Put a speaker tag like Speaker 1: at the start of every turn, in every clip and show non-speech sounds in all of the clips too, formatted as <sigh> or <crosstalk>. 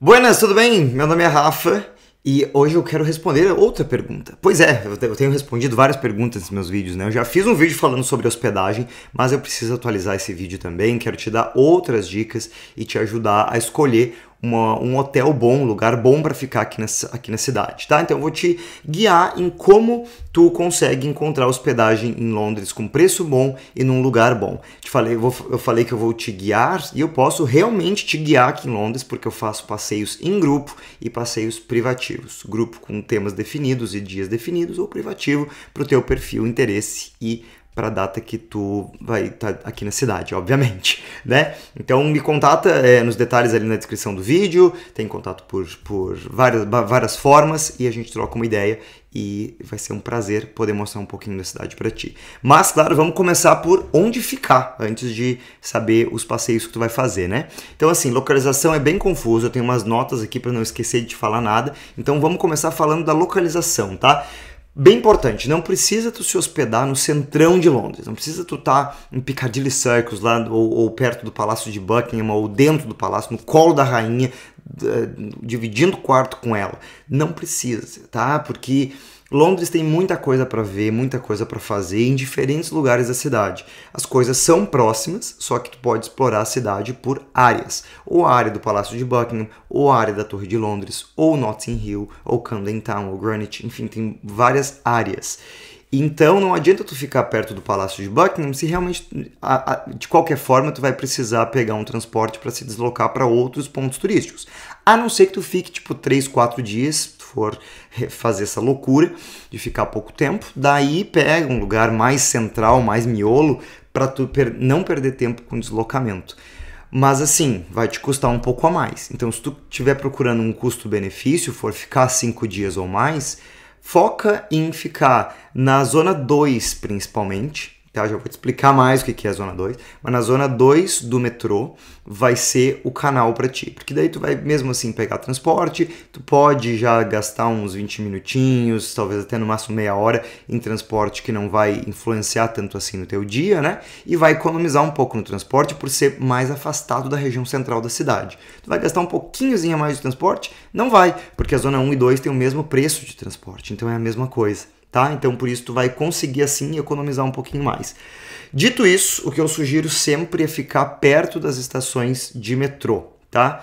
Speaker 1: Buenas, tudo bem? Meu nome é Rafa e hoje eu quero responder outra pergunta. Pois é, eu tenho respondido várias perguntas nos meus vídeos, né? Eu já fiz um vídeo falando sobre hospedagem, mas eu preciso atualizar esse vídeo também. Quero te dar outras dicas e te ajudar a escolher uma, um hotel bom, um lugar bom para ficar aqui na, aqui na cidade, tá? Então eu vou te guiar em como tu consegue encontrar hospedagem em Londres com preço bom e num lugar bom. Te falei, eu, vou, eu falei que eu vou te guiar e eu posso realmente te guiar aqui em Londres porque eu faço passeios em grupo e passeios privativos, grupo com temas definidos e dias definidos ou privativo para o teu perfil, interesse e para a data que tu vai estar tá aqui na cidade, obviamente, <laughs> né? Então me contata é, nos detalhes ali na descrição do vídeo, tem contato por, por várias, várias formas e a gente troca uma ideia e vai ser um prazer poder mostrar um pouquinho da cidade para ti. Mas, claro, vamos começar por onde ficar, antes de saber os passeios que tu vai fazer, né? Então, assim, localização é bem confuso, eu tenho umas notas aqui para não esquecer de te falar nada, então vamos começar falando da localização, tá? Bem importante, não precisa tu se hospedar no centrão de Londres, não precisa tu estar tá em Piccadilly Circus lá ou, ou, perto do Palácio de Buckingham ou dentro do palácio, no colo da rainha, eh, dividindo quarto com ela. Não precisa, tá? Porque Londres tem muita coisa para ver, muita coisa para fazer em diferentes lugares da cidade. As coisas são próximas, só que tu pode explorar a cidade por áreas. Ou a área do Palácio de Buckingham, ou a área da Torre de Londres, ou Notting Hill, ou Camden Town, ou Greenwich, enfim, tem várias áreas. Então não adianta tu ficar perto do Palácio de Buckingham se realmente, a, a, de qualquer forma, tu vai precisar pegar um transporte para se deslocar para outros pontos turísticos. A não ser que tu fique tipo 3, 4 dias, for fazer essa loucura de ficar pouco tempo, daí pega um lugar mais central, mais miolo, para tu per não perder tempo com deslocamento. Mas assim, vai te custar um pouco a mais. Então, se tu estiver procurando um custo-benefício, for ficar cinco dias ou mais, Foca em ficar na zona 2, principalmente, tá? Já vou te explicar mais o que é a zona 2, mas na zona 2 do metrô vai ser o canal para ti, porque daí tu vai mesmo assim pegar transporte, tu pode já gastar uns 20 minutinhos, talvez até no máximo meia hora em transporte que não vai influenciar tanto assim no teu dia, né? E vai economizar um pouco no transporte por ser mais afastado da região central da cidade. Tu vai gastar um pouquinhozinho a mais de transporte? Não vai, porque a zona 1 e 2 tem o mesmo preço de transporte, então é a mesma coisa tá? Então por isso tu vai conseguir assim economizar um pouquinho mais. Dito isso, o que eu sugiro sempre é ficar perto das estações de metrô, tá?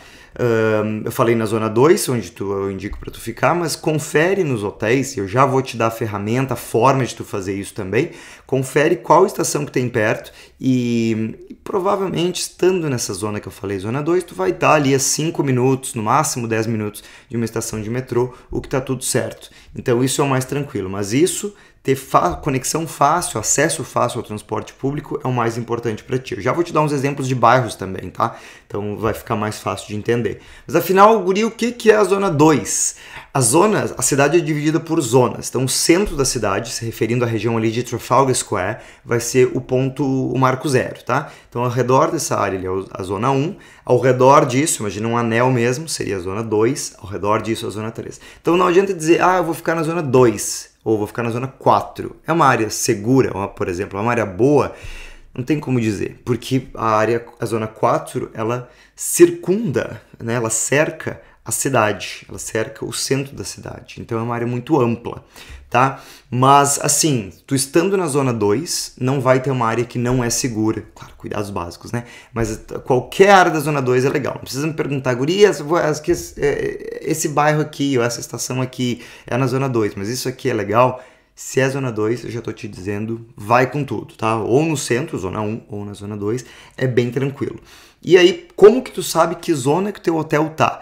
Speaker 1: eu falei na zona 2, onde tu, eu indico para tu ficar, mas confere nos hotéis, eu já vou te dar a ferramenta, a forma de tu fazer isso também. Confere qual estação que tem perto e, e provavelmente estando nessa zona que eu falei, zona 2, tu vai estar ali a 5 minutos, no máximo 10 minutos de uma estação de metrô, o que tá tudo certo. Então isso é o mais tranquilo, mas isso ter conexão fácil, acesso fácil ao transporte público é o mais importante para ti. Eu já vou te dar uns exemplos de bairros também, tá? Então vai ficar mais fácil de entender. Mas afinal, Guri, o que, é a Zona 2? A zona, a cidade é dividida por zonas. Então o centro da cidade, se referindo à região ali de Trafalgar Square, vai ser o ponto, o marco zero, tá? Então ao redor dessa área ali é a Zona 1, ao redor disso, imagina um anel mesmo, seria a Zona 2, ao redor disso a Zona 3. Então não adianta dizer, ah, eu vou ficar na Zona 2 ou vou ficar na zona 4. É uma área segura, uma, por exemplo, é uma área boa? Não tem como dizer, porque a área, a zona 4, ela circunda, né, ela cerca a cidade, ela cerca o centro da cidade. Então é uma área muito ampla, tá? Mas assim, tu estando na zona 2, não vai ter uma área que não é segura. Claro, cuidados básicos, né? Mas eh, qualquer área da zona 2 é legal. Não precisa me perguntar, gurias, eh, eh, esse bairro aqui ou essa estação aqui é na zona 2, mas isso aqui é legal. Se é zona 2, eu já tô te dizendo, vai com tudo, tá? Ou no centro, zona 1, um, ou na zona 2, é bem tranquilo. E aí, como que tu sabe que zona que o teu hotel tá?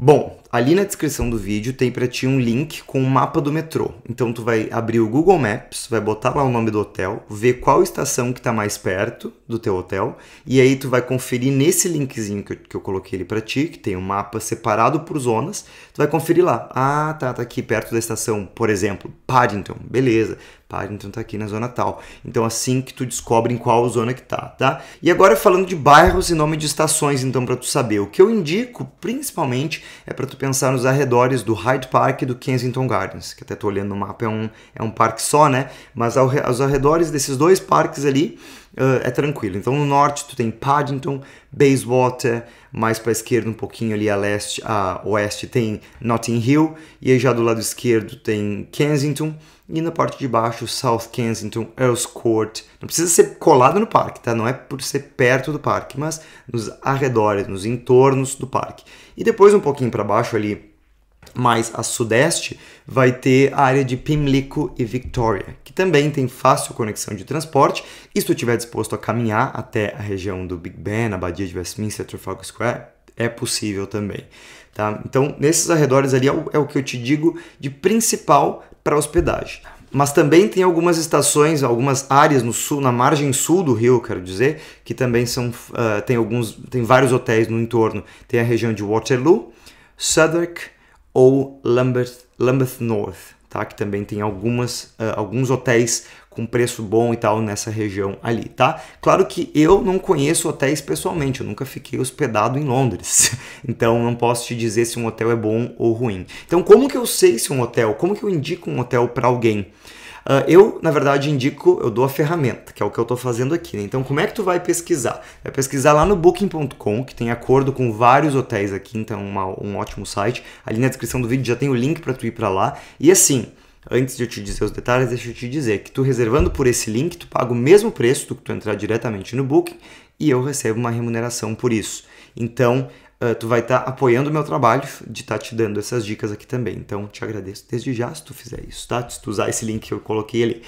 Speaker 1: Bom, ali na descrição do vídeo tem para ti um link com o um mapa do metrô. Então tu vai abrir o Google Maps, vai botar lá o nome do hotel, ver qual estação que tá mais perto do teu hotel, e aí tu vai conferir nesse linkzinho que eu, que eu coloquei ali para ti, que tem um mapa separado por zonas, tu vai conferir lá. Ah, tá, tá aqui perto da estação, por exemplo, Paddington, beleza. Paddington está então aqui na zona tal. Então assim que tu descobre em qual zona que tá, tá? E agora falando de bairros e nome de estações, então para tu saber, o que eu indico principalmente é para tu pensar nos arredores do Hyde Park e do Kensington Gardens, que até tô olhando no mapa é um é um parque só, né? Mas ao, aos arredores desses dois parques ali uh, é tranquilo. Então no norte tu tem Paddington, Bayswater, mais para a esquerda um pouquinho ali a leste, a oeste tem Notting Hill e aí já do lado esquerdo tem Kensington e na parte de baixo South Kensington, Earls Court. Não precisa ser colado no parque, tá? Não é por ser perto do parque, mas nos arredores, nos entornos do parque. E depois um pouquinho para baixo ali mais a sudeste, vai ter a área de Pimlico e Victoria, que também tem fácil conexão de transporte, e se tu estiver disposto a caminhar até a região do Big Ben, a Badia de Westminster, Trafalgar Square, é possível também. Tá? Então, nesses arredores ali é o, é o que eu te digo de principal para hospedagem. Mas também tem algumas estações, algumas áreas no sul, na margem sul do rio, quero dizer, que também são uh, tem alguns, tem vários hotéis no entorno. Tem a região de Waterloo, Southwark, ou Lambeth, Lambeth North, tá? Que também tem algumas, uh, alguns hotéis com preço bom e tal nessa região ali, tá? Claro que eu não conheço hotéis pessoalmente, eu nunca fiquei hospedado em Londres, <laughs> então não posso te dizer se um hotel é bom ou ruim. Então, como que eu sei se um hotel, como que eu indico um hotel para alguém? Uh, eu, na verdade, indico, eu dou a ferramenta, que é o que eu estou fazendo aqui. Né? Então, como é que tu vai pesquisar? Vai pesquisar lá no Booking.com, que tem acordo com vários hotéis aqui, então uma, um ótimo site. Ali na descrição do vídeo já tem o link para tu ir para lá. E assim, antes de eu te dizer os detalhes, deixa eu te dizer que tu reservando por esse link, tu paga o mesmo preço do que tu entrar diretamente no Booking e eu recebo uma remuneração por isso. Então, ah, tu vai estar tá apoiando o meu trabalho de estar tá te dando essas dicas aqui também. Então, te agradeço desde já se tu fizer isso, tá? Se tu usar esse link que eu coloquei ali.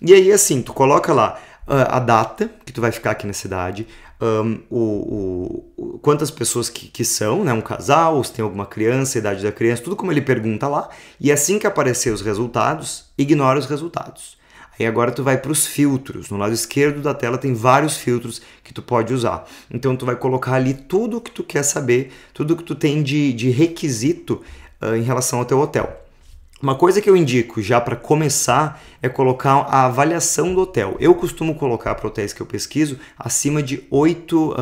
Speaker 1: E aí, assim, tu coloca lá uh, a data que tu vai ficar aqui na cidade, um, o, o, quantas pessoas que, que são, né? Um casal, se tem alguma criança, a idade da criança, tudo como ele pergunta lá. E assim que aparecer os resultados, ignora os resultados. Aí agora tu vai para os filtros. No lado esquerdo da tela tem vários filtros que tu pode usar. Então tu vai colocar ali tudo o que tu quer saber, tudo o que tu tem de, de requisito uh, em relação ao teu hotel. Uma coisa que eu indico já para começar é colocar a avaliação do hotel. Eu costumo colocar para hotéis que eu pesquiso acima de 8, um,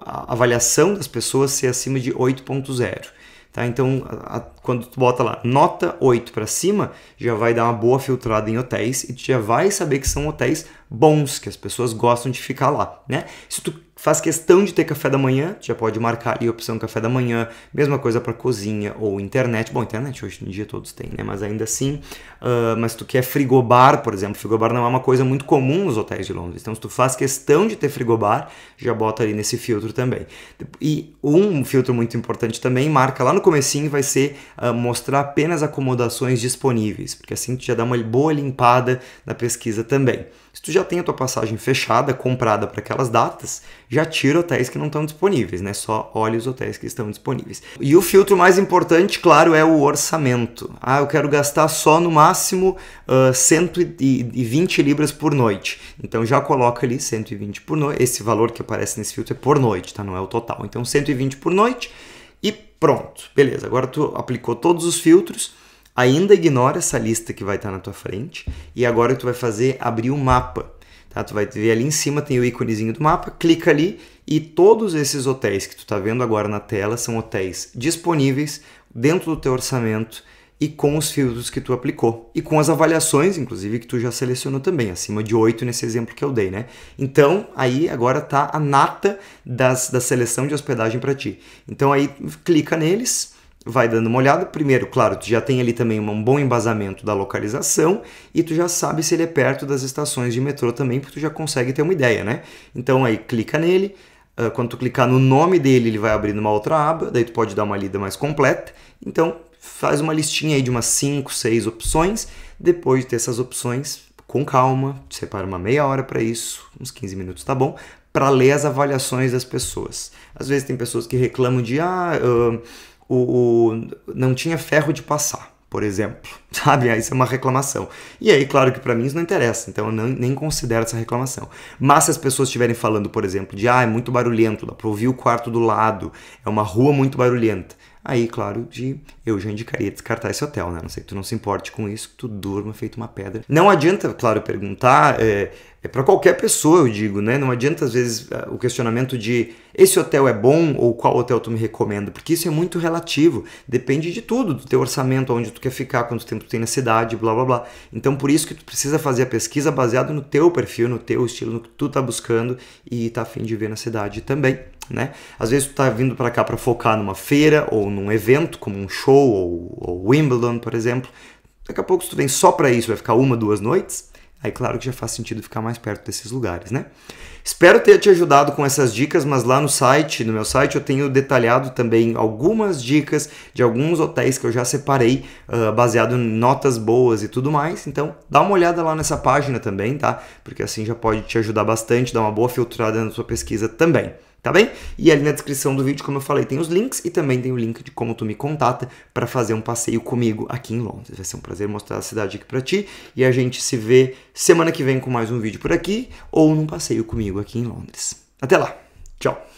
Speaker 1: ah, a avaliação das pessoas ser acima de 8.0. Tá? Então, a, a, quando tu bota lá nota 8 para cima, já vai dar uma boa filtrada em hotéis e tu já vai saber que são hotéis bons, que as pessoas gostam de ficar lá, né? Se tu faz questão de ter café da manhã, já pode marcar ali a opção café da manhã, mesma coisa para cozinha ou internet. Bom, internet hoje em dia todos têm, né? Mas ainda assim, uh, mas tu quer frigobar, por exemplo, frigobar não é uma coisa muito comum nos hotéis de Londres. Então, se tu faz questão de ter frigobar, já bota ali nesse filtro também. E um filtro muito importante também, marca lá no comecinho, vai ser uh, mostrar apenas acomodações disponíveis, porque assim tu já dá uma boa limpada na pesquisa também. Se tu já tem a tua passagem fechada, comprada para aquelas datas, já tira hotéis que não estão disponíveis, né? Só olha os hotéis que estão disponíveis. E o filtro mais importante, claro, é o orçamento. Ah, eu quero gastar só no máximo uh, ah, 120 libras por noite. Então já coloca ali 120 por noite. Esse valor que aparece nesse filtro é por noite, tá? Não é o total. Então 120 por noite e pronto. Beleza, agora tu aplicou todos os filtros Ainda ignora essa lista que vai estar tá na tua frente e agora tu vai fazer abrir o um mapa. Tá? Tu vai ver ali em cima tem o íconezinho do mapa, clica ali e todos esses hotéis que tu está vendo agora na tela são hotéis disponíveis dentro do teu orçamento e com os filtros que tu aplicou e com as avaliações, inclusive que tu já selecionou também, acima de 8 nesse exemplo que eu dei, né? Então, aí agora tá a nata das, da seleção de hospedagem para ti. Então aí clica neles, vai dando uma olhada. Primeiro, claro, tu já tem ali também um bom embasamento da localização e tu já sabe se ele é perto das estações de metrô também, porque tu já consegue ter uma ideia, né? Então aí clica nele, ah, quando tu clicar no nome dele, ele vai abrir uma outra aba, daí tu pode dar uma lida mais completa. Então, faz uma listinha aí de umas 5, 6 opções. Depois de ter essas opções, com calma, separa uma meia hora para isso, uns 15 minutos tá bom, para ler as avaliações das pessoas. Às vezes tem pessoas que reclamam de ah, ah o, o não tinha ferro de passar, por exemplo, <laughs> sabe? isso é uma reclamação. E aí, claro que para mim isso não interessa, então eu não, nem considero essa reclamação. Mas se as pessoas estiverem falando, por exemplo, de ah, é muito barulhento, dá pra ouvir o quarto do lado, é uma rua muito barulhenta. Aí, claro, de eu já indicaria descartar esse hotel, né? Não sei, tu não se importe com isso, tu durma feito uma pedra. Não adianta, claro, perguntar, é, é para qualquer pessoa, eu digo, né? Não adianta, às vezes, o questionamento de esse hotel é bom ou qual hotel tu me recomenda, porque isso é muito relativo, depende de tudo, do teu orçamento, onde tu quer ficar, quanto tempo tu tem na cidade, blá blá blá. Então, por isso que tu precisa fazer a pesquisa baseado no teu perfil, no teu estilo, no que tu tá buscando e tá afim de ver na cidade também né? Às vezes tu tá vindo para cá para focar numa feira ou num evento, como um show ou, ou Wimbledon, por exemplo. Daqui a pouco se tu vem só para isso, vai ficar uma, duas noites. Aí claro que já faz sentido ficar mais perto desses lugares, né? Espero ter te ajudado com essas dicas, mas lá no site, no meu site, eu tenho detalhado também algumas dicas de alguns hotéis que eu já separei, uh, baseado em notas boas e tudo mais. Então, dá uma olhada lá nessa página também, tá? Porque assim já pode te ajudar bastante, dar uma boa filtrada na sua pesquisa também tá bem? E ali na descrição do vídeo, como eu falei, tem os links e também tem o link de como tu me contata para fazer um passeio comigo aqui em Londres. Vai ser um prazer mostrar a cidade aqui para ti e a gente se vê semana que vem com mais um vídeo por aqui ou num passeio comigo aqui em Londres. Até lá. Tchau.